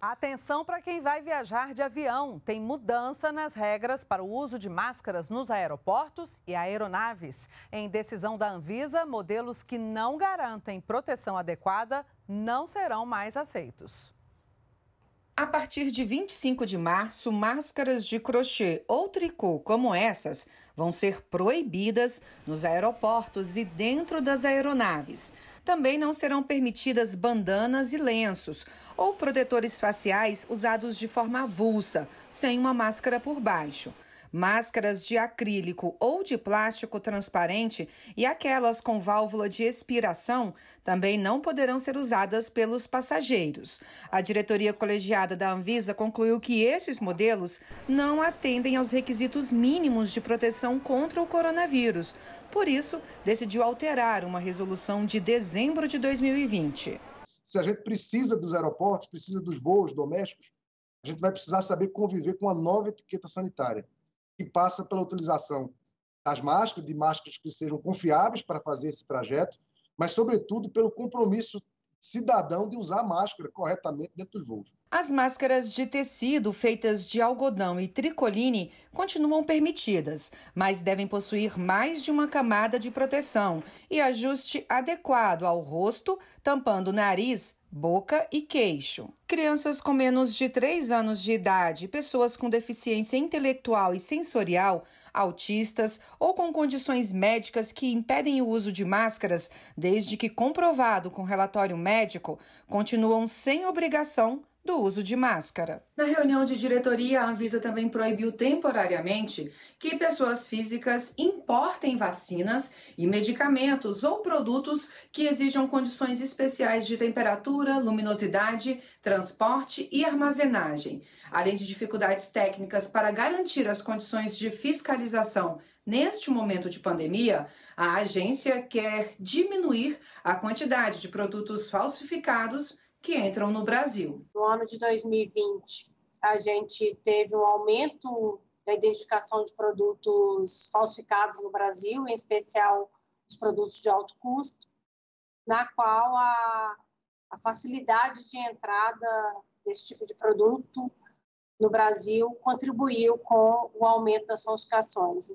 Atenção para quem vai viajar de avião. Tem mudança nas regras para o uso de máscaras nos aeroportos e aeronaves. Em decisão da Anvisa, modelos que não garantem proteção adequada não serão mais aceitos. A partir de 25 de março, máscaras de crochê ou tricô como essas vão ser proibidas nos aeroportos e dentro das aeronaves. Também não serão permitidas bandanas e lenços ou protetores faciais usados de forma avulsa, sem uma máscara por baixo máscaras de acrílico ou de plástico transparente e aquelas com válvula de expiração também não poderão ser usadas pelos passageiros. A diretoria colegiada da Anvisa concluiu que esses modelos não atendem aos requisitos mínimos de proteção contra o coronavírus. Por isso, decidiu alterar uma resolução de dezembro de 2020. Se a gente precisa dos aeroportos, precisa dos voos domésticos, a gente vai precisar saber conviver com a nova etiqueta sanitária que passa pela utilização das máscaras, de máscaras que sejam confiáveis para fazer esse trajeto, mas, sobretudo, pelo compromisso cidadão de usar máscara corretamente dentro dos voos. As máscaras de tecido feitas de algodão e tricoline continuam permitidas, mas devem possuir mais de uma camada de proteção e ajuste adequado ao rosto, tampando nariz, boca e queixo. Crianças com menos de 3 anos de idade, pessoas com deficiência intelectual e sensorial, autistas ou com condições médicas que impedem o uso de máscaras, desde que comprovado com relatório médico, continuam sem obrigação do uso de máscara. Na reunião de diretoria, a Anvisa também proibiu temporariamente que pessoas físicas importem vacinas e medicamentos ou produtos que exijam condições especiais de temperatura, luminosidade, transporte e armazenagem, além de dificuldades técnicas para garantir as condições de fiscalização Neste momento de pandemia, a agência quer diminuir a quantidade de produtos falsificados que entram no Brasil. No ano de 2020, a gente teve um aumento da identificação de produtos falsificados no Brasil, em especial os produtos de alto custo, na qual a, a facilidade de entrada desse tipo de produto no Brasil contribuiu com o aumento das falsificações.